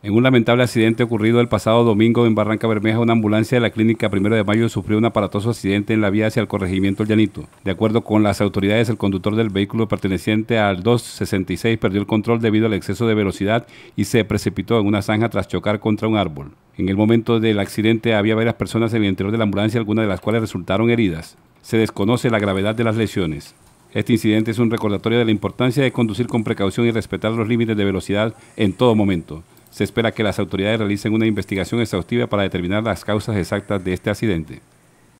En un lamentable accidente ocurrido el pasado domingo en Barranca Bermeja, una ambulancia de la clínica Primero de Mayo sufrió un aparatoso accidente en la vía hacia el corregimiento Llanito. De acuerdo con las autoridades, el conductor del vehículo perteneciente al 266 perdió el control debido al exceso de velocidad y se precipitó en una zanja tras chocar contra un árbol. En el momento del accidente había varias personas en el interior de la ambulancia, algunas de las cuales resultaron heridas. Se desconoce la gravedad de las lesiones. Este incidente es un recordatorio de la importancia de conducir con precaución y respetar los límites de velocidad en todo momento. Se espera que las autoridades realicen una investigación exhaustiva para determinar las causas exactas de este accidente.